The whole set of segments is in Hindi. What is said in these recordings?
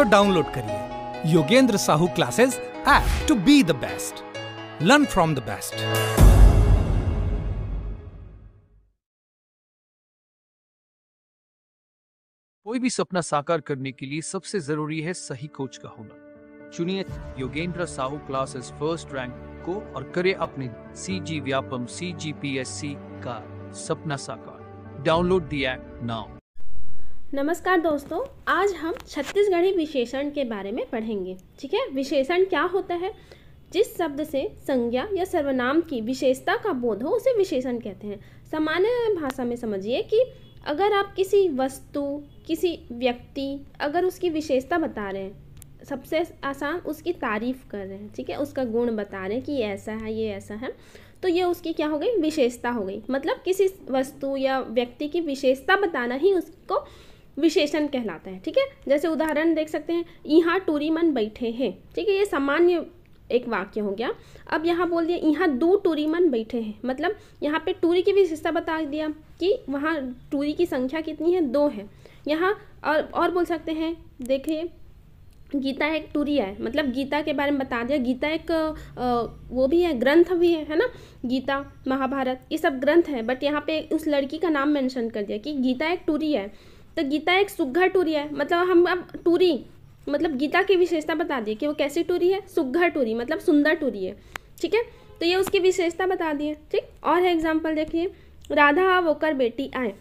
तो डाउनलोड करिए Yogendra Sahu classes app to be the best learn from the best कोई भी सपना साकार करने के लिए सबसे जरूरी है सही कोच का होना चुनिए Yogendra Sahu classes first rank को और करे अपने C G Vyapam C G P S C का सपना साकार डाउनलोड एप नाउ नमस्कार दोस्तों आज हम छत्तीसगढ़ी विशेषण के बारे में पढ़ेंगे ठीक है विशेषण क्या होता है जिस शब्द से संज्ञा या सर्वनाम की विशेषता का बोध हो उसे विशेषण कहते हैं सामान्य भाषा में समझिए कि अगर आप किसी वस्तु किसी व्यक्ति अगर उसकी विशेषता बता रहे हैं सबसे आसान उसकी तारीफ कर रहे हैं ठीक है उसका गुण बता रहे हैं कि ऐसा है ये ऐसा है तो ये उसकी क्या हो गई विशेषता हो गई मतलब किसी वस्तु या व्यक्ति की विशेषता बताना ही उसको विशेषण कहलाता है ठीक है जैसे उदाहरण देख सकते हैं यहाँ टूरी मन बैठे हैं ठीक है ये सामान्य एक वाक्य हो गया अब यहाँ बोल दिया यहाँ दो टूरी मन बैठे हैं मतलब यहाँ पे टूरी की विशेषता बता दिया कि वहाँ टूरी की संख्या कितनी है दो है यहाँ और और बोल सकते हैं देखिए गीता एक टूरिया है मतलब गीता के बारे में बता दिया गीता एक वो भी है ग्रंथ भी है है ना गीता महाभारत ये सब ग्रंथ है बट यहाँ पे उस लड़की का नाम मेंशन कर दिया कि गीता एक टूरिया है तो गीता एक सुग्घर टूरी है मतलब हम अब टूरी मतलब गीता की विशेषता बता दी कि वो कैसी टूरी है सुग्घर टूरी मतलब सुंदर टूरी है ठीक है तो ये उसकी विशेषता बता दिए ठीक और है एग्जाम्पल देखिए राधा होकर बेटी आए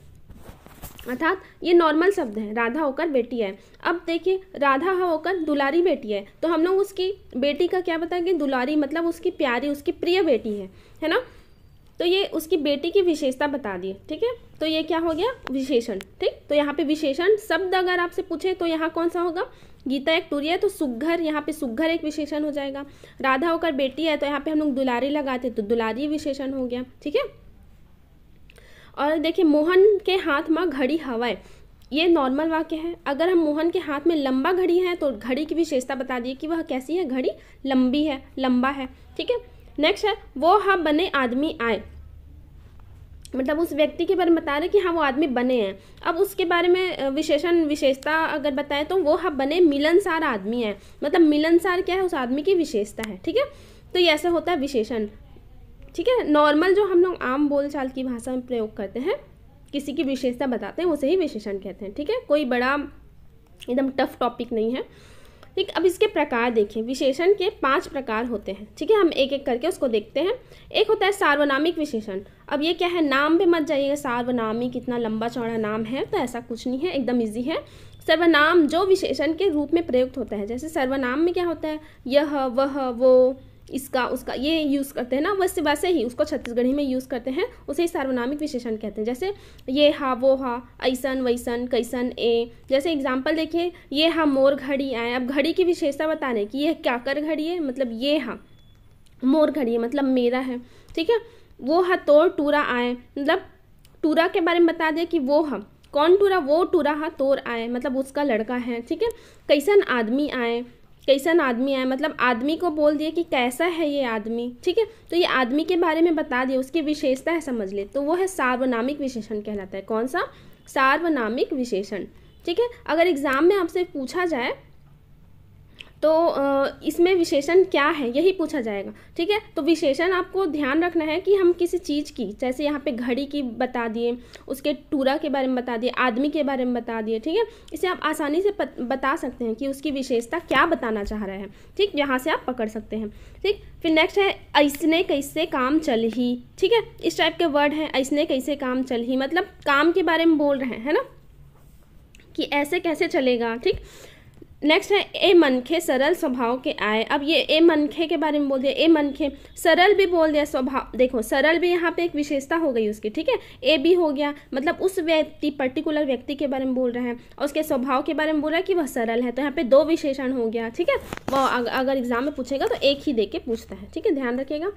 अर्थात ये नॉर्मल शब्द है राधा होकर बेटी है अब देखिए राधा होकर दुलारी बेटी है तो हम लोग उसकी बेटी का क्या बताएंगे दुलारी मतलब उसकी प्यारी उसकी प्रिय बेटी है है ना तो ये उसकी बेटी की विशेषता बता दी ठीक है तो ये क्या हो गया विशेषण ठीक तो यहाँ पे विशेषण शब्द अगर आपसे पूछे तो यहाँ कौन सा होगा गीता एक टूरिया है तो सुघर यहाँ पे सुघर एक विशेषण हो जाएगा राधा होकर बेटी है तो यहाँ पे हम लोग दुलारी लगाते तो दुलारी विशेषण हो गया ठीक है और देखिए मोहन के हाथ में घड़ी हवा ये नॉर्मल वाक्य है अगर हम मोहन के हाथ में लंबा घड़ी है तो घड़ी की विशेषता बता दिए कि वह कैसी है घड़ी लंबी है लंबा है ठीक है नेक्स्ट है वो हम बने आदमी आए मतलब उस व्यक्ति के बारे में बता रहे कि हाँ वो आदमी बने हैं अब उसके बारे में विशेषण विशेषता अगर बताएं तो वो हम बने मिलनसार आदमी है मतलब मिलनसार क्या है उस आदमी की विशेषता है ठीक है तो ये ऐसा होता है विशेषण ठीक है नॉर्मल जो हम लोग आम बोलचाल की भाषा में प्रयोग करते हैं किसी की विशेषता बताते हैं उसे ही विशेषण कहते हैं ठीक है कोई बड़ा एकदम टफ टॉपिक नहीं है ठीक अब इसके प्रकार देखिए विशेषण के पांच प्रकार होते हैं ठीक है हम एक एक करके उसको देखते हैं एक होता है सार्वनामिक विशेषण अब ये क्या है नाम पे मत जाइएगा सार्वनामिक इतना लंबा चौड़ा नाम है तो ऐसा कुछ नहीं है एकदम ईजी है सर्वनाम जो विशेषण के रूप में प्रयुक्त होता है जैसे सर्वनाम में क्या होता है यह वह वो इसका उसका ये यूज़ करते हैं ना वैसे वैसे ही उसको छत्तीसगढ़ी में यूज़ करते हैं उसे ही सार्वनामिक विशेषण कहते हैं जैसे ये हा वो हा ऐसन वैसन कैसन ए जैसे एग्जाम्पल देखिए ये हा मोर घड़ी आए अब घड़ी की विशेषता बता रहे हैं कि यह क्या कर घड़ी है मतलब ये हा मोर घड़ी है मतलब मेरा है ठीक है वो हा तोड़ टूरा आए मतलब टूरा के बारे में बता दें कि वो हा कौन टूरा वो टूरा हा तोर आए मतलब उसका लड़का है ठीक है कैसन आदमी आए कैसन आदमी है मतलब आदमी को बोल दिए कि कैसा है ये आदमी ठीक है तो ये आदमी के बारे में बता दिए उसकी विशेषता है समझ ले तो वो है सार्वनामिक विशेषण कहलाता है कौन सा सार्वनामिक विशेषण ठीक है अगर एग्ज़ाम में आपसे पूछा जाए तो इसमें विशेषण क्या है यही पूछा जाएगा ठीक है तो विशेषण आपको ध्यान रखना है कि हम किसी चीज़ की जैसे यहाँ पे घड़ी की बता दिए उसके टूरा के बारे में बता दिए आदमी के बारे में बता दिए ठीक है इसे आप आसानी से बता सकते हैं कि उसकी विशेषता क्या बताना चाह रहा है ठीक यहाँ से आप पकड़ सकते हैं ठीक फिर नेक्स्ट है ऐसने कैसे काम चल ही ठीक है इस टाइप के वर्ड हैं ऐसने कैसे काम चल ही मतलब काम के बारे में बोल रहे हैं है ना कि ऐसे कैसे चलेगा ठीक नेक्स्ट है ए मनखे सरल स्वभाव के आए अब ये ए मनखे के बारे में बोल दिया ए मनखे सरल भी बोल दिया स्वभाव देखो सरल भी यहाँ पे एक विशेषता हो गई उसकी ठीक है ए भी हो गया मतलब उस व्यक्ति पर्टिकुलर व्यक्ति के बारे में बोल रहे हैं और उसके स्वभाव के बारे में बोल रहा है कि वह सरल है तो यहाँ पे दो विशेषण हो गया ठीक है वह अगर एग्जाम में पूछेगा तो एक ही दे के पूछता है ठीक है ध्यान रखिएगा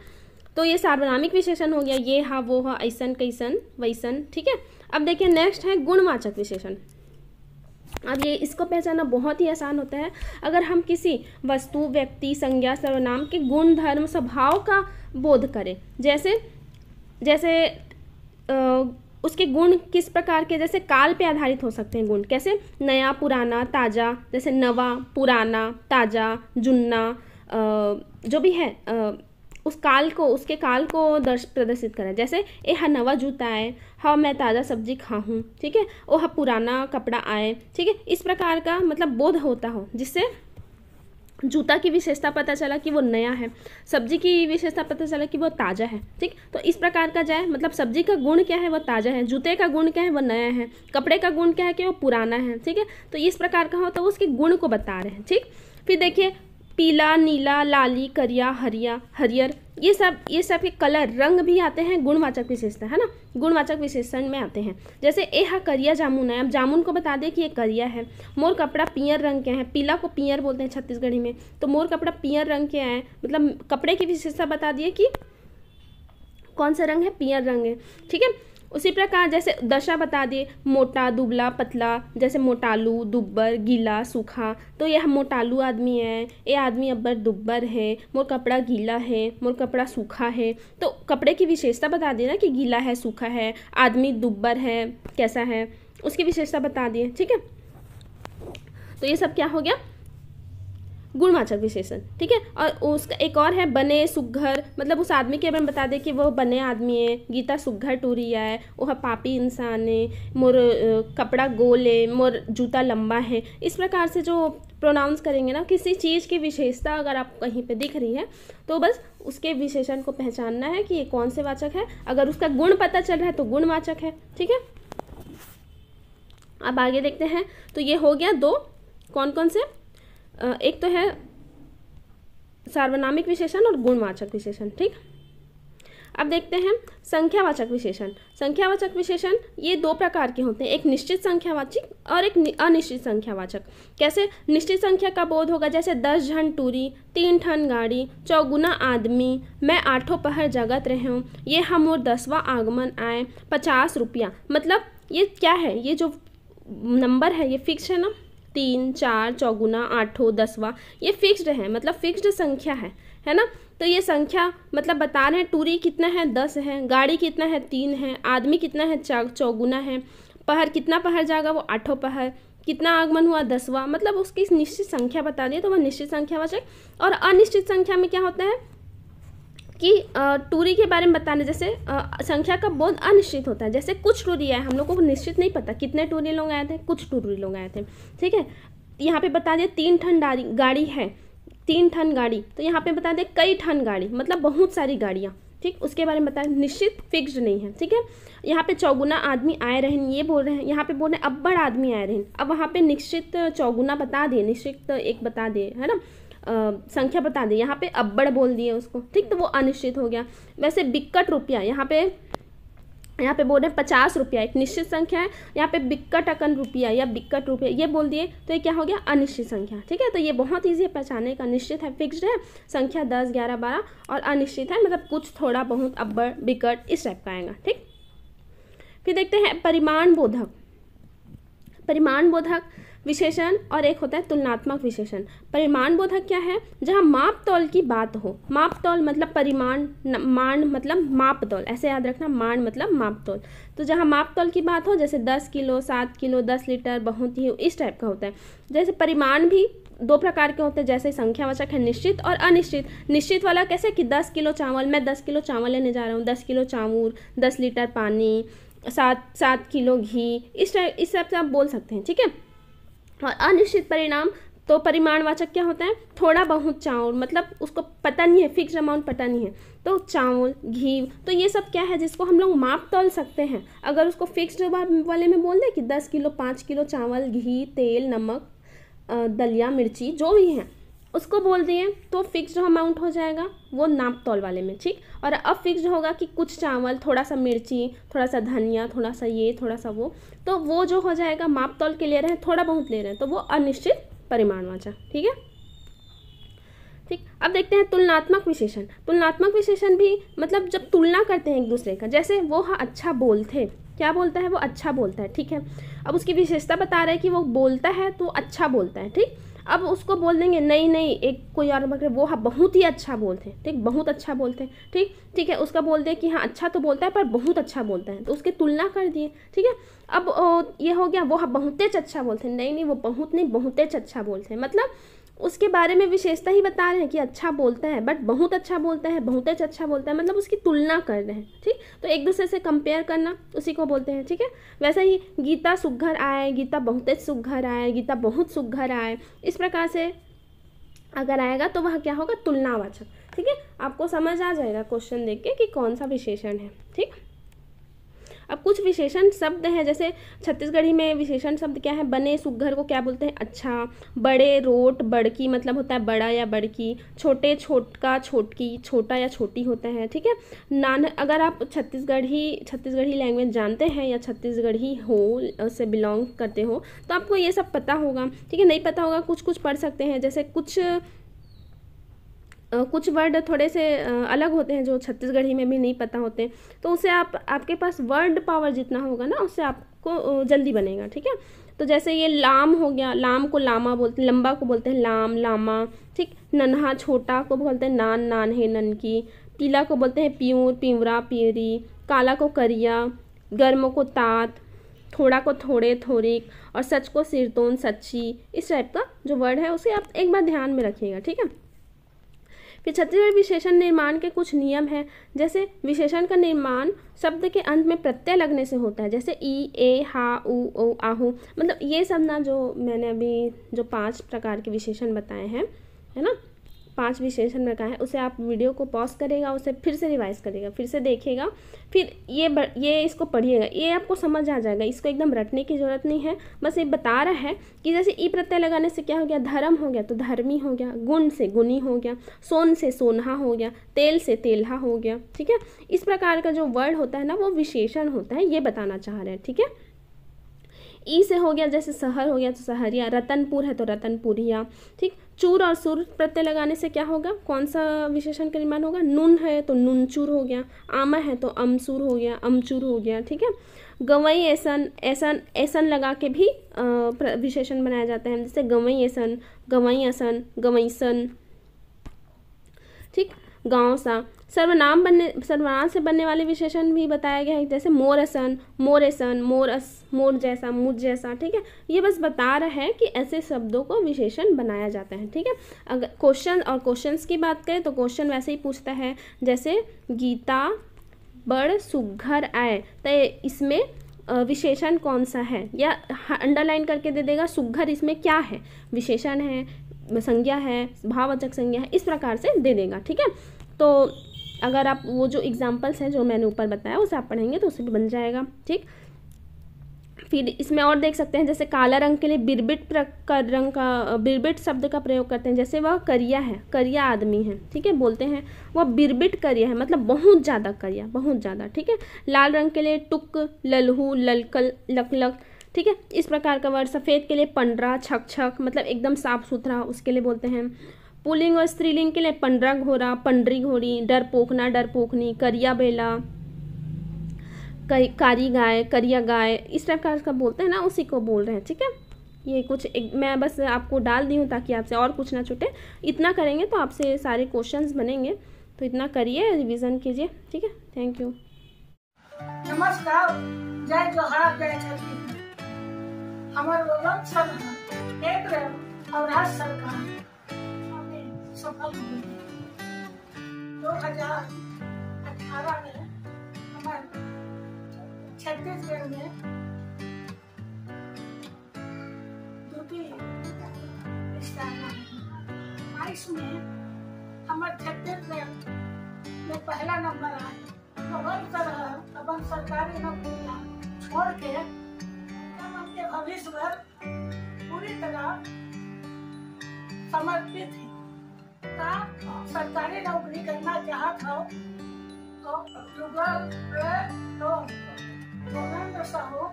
तो ये सार्वनामिक विशेषण हो गया ये हा वो हा ऐसन कैसन वैसन ठीक है अब देखिए नेक्स्ट है गुणवाचक विशेषण अब ये इसको पहचानना बहुत ही आसान होता है अगर हम किसी वस्तु व्यक्ति संज्ञा सर्वनाम के गुण धर्म स्वभाव का बोध करें जैसे जैसे आ, उसके गुण किस प्रकार के जैसे काल पे आधारित हो सकते हैं गुण कैसे नया पुराना ताज़ा जैसे नवा पुराना ताज़ा जुन्ना जो भी है उस काल को उसके काल को दर्श प्रदर्शित करें जैसे ए हनवा जूता है हाँ मैं ताज़ा सब्जी खाऊँ ठीक है और हाँ पुराना कपड़ा आए ठीक है इस प्रकार का मतलब बोध होता हो जिससे जूता की विशेषता पता चला कि वो नया है सब्जी की विशेषता पता चला कि वो ताज़ा है ठीक तो इस प्रकार का जाए मतलब सब्जी का गुण क्या है वो ताज़ा है जूते का गुण क्या है वो नया है कपड़े का गुण क्या है कि वो पुराना है ठीक है तो इस प्रकार का हो तो उसके गुण को बता रहे हैं ठीक फिर देखिए पीला नीला लाली करिया हरिया हरियर ये सब ये सब के कलर रंग भी आते हैं गुणवाचक विशेषता है ना गुणवाचक विशेषण में आते हैं जैसे ए हा करिया जामुन है अब जामुन को बता दें कि ये करिया है मोर कपड़ा पियर रंग के हैं पीला को पियर बोलते हैं छत्तीसगढ़ी में तो मोर कपड़ा पियर रंग के हैं मतलब कपड़े की विशेषता बता दिए कि कौन सा रंग है पियर रंग है ठीक है उसी प्रकार जैसे दशा बता दिए मोटा दुबला पतला जैसे मोटालू दुब्बर गीला सूखा तो यह मोटालू आदमी है ये आदमी अब्बर दुब्बर है मोर कपड़ा गीला है मोर कपड़ा सूखा है तो कपड़े की विशेषता बता ना कि गीला है सूखा है आदमी दुब्बर है कैसा है उसकी विशेषता बता दिए ठीक है तो ये सब क्या हो गया गुणवाचक विशेषण ठीक है और उसका एक और है बने सुघर मतलब उस आदमी के बारे में बता दें कि वो बने आदमी है गीता सुघर टूरिया है वह पापी इंसान है मोर कपड़ा गोल है मोर जूता लंबा है इस प्रकार से जो प्रोनाउंस करेंगे ना किसी चीज़ की विशेषता अगर आप कहीं पे दिख रही है तो बस उसके विशेषण को पहचानना है कि ये कौन से वाचक है अगर उसका गुण पता चल रहा है तो गुणवाचक है ठीक है अब आगे देखते हैं तो ये हो गया दो कौन कौन से एक तो है सार्वनामिक विशेषण और गुणवाचक विशेषण ठीक अब देखते हैं संख्यावाचक विशेषण संख्यावाचक विशेषण ये दो प्रकार के होते हैं एक निश्चित संख्यावाचक और एक अनिश्चित संख्यावाचक कैसे निश्चित संख्या का बोध होगा जैसे दस झन टूरी तीन ठन गाड़ी चौगुना आदमी मैं आठों पहर जगत रहे हूँ ये हम और दसवा आगमन आए पचास रुपया मतलब ये क्या है ये जो नंबर है ये फिक्स है ना तीन चार चौगुना आठों दसवा ये फिक्स्ड है मतलब फिक्स्ड संख्या है है ना तो ये संख्या मतलब बता रहे हैं टूरी कितना है दस है गाड़ी कितना है तीन है आदमी कितना है चार चौगुना है पहर कितना पहर जाएगा वो आठों पहर कितना आगमन हुआ दसवा मतलब उसकी निश्चित संख्या बता दिए तो वह निश्चित संख्या बचे और अनिश्चित संख्या में क्या होता है कि टूरी के बारे में बताने जैसे संख्या का बोध अनिश्चित होता है जैसे कुछ टूरी आए हम लोग को निश्चित नहीं पता कितने टूरी लोग आए थे कुछ टूरी लोग आए थे ठीक है यहाँ पे बता दें तीन ठन गाड़ी है तीन ठन गाड़ी तो यहाँ पे बता दें कई ठन गाड़ी मतलब बहुत सारी गाड़ियाँ ठीक उसके बारे में बताया निश्चित फिक्स नहीं है ठीक है यहाँ पे चौगुना आदमी आए रहें ये बोल रहे हैं यहाँ पे बोल रहे हैं अब्बड़ आदमी आए रहें अब वहाँ पे निश्चित चौगुना बता दिए निश्चित एक बता दिए है ना संख्या बता दी यहाँ पे अब्बड़ बोल दिए उसको ठीक तो वो अनिश्चित हो गया वैसे बिक्कट रुपया यहाँ पे यहाँ पे बोल रहे हैं पचास रुपया एक निश्चित संख्या है यहाँ पे बिक्कट अकन रुपया या बिक्कट रुपया ये बोल दिए तो ये क्या हो गया अनिश्चित संख्या ठीक है तो ये बहुत ईजी है पहचाने का निश्चित है फिक्स्ड है संख्या दस ग्यारह बारह और अनिश्चित है मतलब कुछ थोड़ा बहुत अब्बड़ बिकट इस टाइप का आएगा ठीक फिर देखते हैं परिमाण बोधक परिमाण बोधक विशेषण और एक होता है तुलनात्मक विशेषण परिमाण बोधक क्या है जहाँ माप तौल की बात हो माप तौल मतलब परिमाण मान मतलब माप तौल ऐसे याद रखना मान मतलब माप तौल तो जहाँ माप तौल की बात हो जैसे दस किलो सात किलो दस लीटर बहुत ही इस टाइप का होता है जैसे परिमाण भी दो प्रकार के होते हैं जैसे संख्यावचक है निश्चित और अनिश्चित निश्चित वाला कैसे कि दस किलो चावल मैं दस किलो चावल लेने जा रहा हूँ दस किलो चावूर दस लीटर पानी सात सात किलो घी इस टाइप इस टाइप से आप बोल सकते हैं ठीक है और हाँ, अनिश्चित परिणाम तो परिमाणवाचक क्या होता है थोड़ा बहुत चावल मतलब उसको पता नहीं है फिक्स अमाउंट पता नहीं है तो चावल घी तो ये सब क्या है जिसको हम लोग माप तोल सकते हैं अगर उसको फिक्स वाले में बोल दें कि दस किलो पाँच किलो चावल घी तेल नमक दलिया मिर्ची जो भी हैं उसको बोल दिए तो फिक्स्ड अमाउंट हो जाएगा वो नाप तौल वाले में ठीक और अब फिक्स्ड होगा कि कुछ चावल थोड़ा सा मिर्ची थोड़ा सा धनिया थोड़ा सा ये थोड़ा सा वो तो वो जो हो जाएगा माप तौल के ले रहे हैं थोड़ा बहुत ले रहे हैं तो वो अनिश्चित परिमाण वाचा ठीक है ठीक अब देखते हैं तुलनात्मक विशेषण तुलनात्मक विशेषण भी मतलब जब तुलना करते हैं एक दूसरे का जैसे वो हाँ अच्छा बोलते क्या बोलता है वो अच्छा बोलता है ठीक है अब उसकी विशेषता बता रहा है कि वो बोलता है तो अच्छा बोलता है ठीक अब उसको बोल देंगे नहीं नहीं एक कोई और बकरे वो हाँ बहुत ही अच्छा बोलते हैं ठीक बहुत अच्छा बोलते हैं ठीक ठीक है उसका बोल दें कि हाँ अच्छा तो बोलता है पर बहुत अच्छा बोलता है तो उसकी तुलना कर दिए ठीक है अब ये हो गया वो हाँ बहुत अच्छा बोलते हैं नहीं नहीं वो बहुत नहीं बहुत अच्छा बोलते हैं मतलब उसके बारे में विशेषता ही बता रहे हैं कि अच्छा बोलता है बट बहुत अच्छा बोलता है बहुत अच्छा अच्छा बोलता है मतलब उसकी तुलना कर रहे हैं ठीक तो एक दूसरे से कंपेयर करना उसी को बोलते हैं ठीक है वैसा ही गीता सुघर आए गीता बहुत सुघर आए गीता बहुत सुघर आए इस प्रकार से अगर आएगा तो वह क्या होगा तुलनावाचक ठीक है आपको समझ आ जाएगा क्वेश्चन देख के कि कौन सा विशेषण है ठीक अब कुछ विशेषण शब्द हैं जैसे छत्तीसगढ़ी में विशेषण शब्द क्या है बने सुघर को क्या बोलते हैं अच्छा बड़े रोट बड़की मतलब होता है बड़ा या बड़की छोटे छोटका छोटकी छोटा या छोटी होता है ठीक है नान अगर आप छत्तीसगढ़ी छत्तीसगढ़ी लैंग्वेज जानते हैं या छत्तीसगढ़ी हो से बिलोंग करते हो तो आपको ये सब पता होगा ठीक है नहीं पता होगा कुछ कुछ पढ़ सकते हैं जैसे कुछ कुछ वर्ड थोड़े से अलग होते हैं जो छत्तीसगढ़ी में भी नहीं पता होते तो उसे आप आपके पास वर्ड पावर जितना होगा ना उससे आपको जल्दी बनेगा ठीक है तो जैसे ये लाम हो गया लाम को लामा बोलते हैं लंबा को बोलते हैं लाम लामा ठीक नन्हा छोटा को बोलते हैं नान नान है ननकी पीला को बोलते हैं प्यूर पिंवरा पीरी काला को करिया गर्म को तात थोड़ा को थोड़े थोड़ी और सच को सिरतोन सच्ची इस टाइप का जो वर्ड है उसे आप एक बार ध्यान में रखिएगा ठीक है फिर छत्तीसगढ़ विशेषण निर्माण के कुछ नियम हैं जैसे विशेषण का निर्माण शब्द के अंत में प्रत्यय लगने से होता है जैसे ई ए हा उ ओ आहू मतलब ये सब ना जो मैंने अभी जो पांच प्रकार के विशेषण बताए हैं है ना पांच विशेषण में कहा है उसे आप वीडियो को पॉज करेगा उसे फिर से रिवाइज करेगा फिर से देखेगा फिर ये ब, ये इसको पढ़िएगा ये आपको समझ आ जाएगा इसको एकदम रटने की ज़रूरत नहीं है बस ये बता रहा है कि जैसे ई प्रत्यय लगाने से क्या हो गया धर्म हो गया तो धर्मी हो गया गुण से गुणी हो गया सोन से सोनहा हो गया तेल से तेलहा हो गया ठीक है इस प्रकार का जो वर्ड होता है ना वो विशेषण होता है ये बताना चाह रहे हैं ठीक है ई से हो गया जैसे शहर हो गया तो शहरिया रतनपुर है तो रतनपुरिया ठीक चूर और सुर प्रत्यय लगाने से क्या होगा कौन सा विशेषण का निर्माण होगा नून है तो नून चूर हो गया आमा है तो अमसूर हो गया अमचूर हो गया ठीक है गवई ऐसन ऐसन ऐसन लगा के भी विशेषण बनाया जाता है जैसे गवई ऐसन गवई असन गवईसन ठीक गाँव सा सर्वनाम बनने सर्वनाम से बनने वाले विशेषण भी बताया गया है जैसे मोरसन मोर मोरस मोर जैसा मुझ जैसा ठीक है ये बस बता रहा है कि ऐसे शब्दों को विशेषण बनाया जाता है ठीक है अगर क्वेश्चन और क्वेश्चन की बात करें तो क्वेश्चन वैसे ही पूछता है जैसे गीता बड़ सुघर आए तो इसमें विशेषण कौन सा है या अंडरलाइन करके दे देगा सुघर इसमें क्या है विशेषण है संज्ञा है भाववाचक संज्ञा है इस प्रकार से दे देगा ठीक है तो अगर आप वो जो एग्जाम्पल्स हैं जो मैंने ऊपर बताया उसे आप पढ़ेंगे तो उसे भी बन जाएगा ठीक फिर इसमें और देख सकते हैं जैसे काला रंग के लिए बिरबिट कर रंग का बिरबिट शब्द का प्रयोग करते हैं जैसे वह करिया है करिया आदमी है ठीक है बोलते हैं वह बिरबिट करिया है मतलब बहुत ज़्यादा करिया बहुत ज़्यादा ठीक है लाल रंग के लिए टुक ललहू ललकल लकलक ठीक है इस प्रकार का वर्ड सफ़ेद के लिए पंडरा छक छक मतलब एकदम साफ सुथरा उसके लिए बोलते हैं पुलिंग और स्त्रीलिंग के लिए पंडरा घोरा पंडरी घोड़ी डर पोखना डर पोखनी करिया बेला कारी गाय करिया गाय इस टाइप का उसका बोलते हैं ना उसी को बोल रहे हैं ठीक है ये कुछ एक, मैं बस आपको डाल दी हूँ ताकि आपसे और कुछ ना छूटे इतना करेंगे तो आपसे सारे क्वेश्चंस बनेंगे तो इतना करिए रिवीजन कीजिए ठीक है थैंक यू नमस्कार जय जोहार जय हमारे और सफल हुए दो हजार अठारह में हमारे छत्तीसगढ़ में में हमारे छत्तीसगढ़ में पहला नंबर आए तरह अपन सरकारी नौकरियाँ छोड़ के हम अपने भविष्य पर पूरी तरह समर्पित सरकारी नौकरी करना चाहत हो तो अक्टूबर तो डाउनलोड करो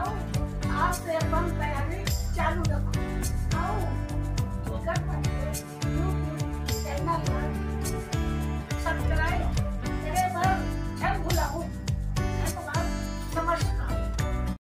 और आज से अपन तैयारी चालू रखो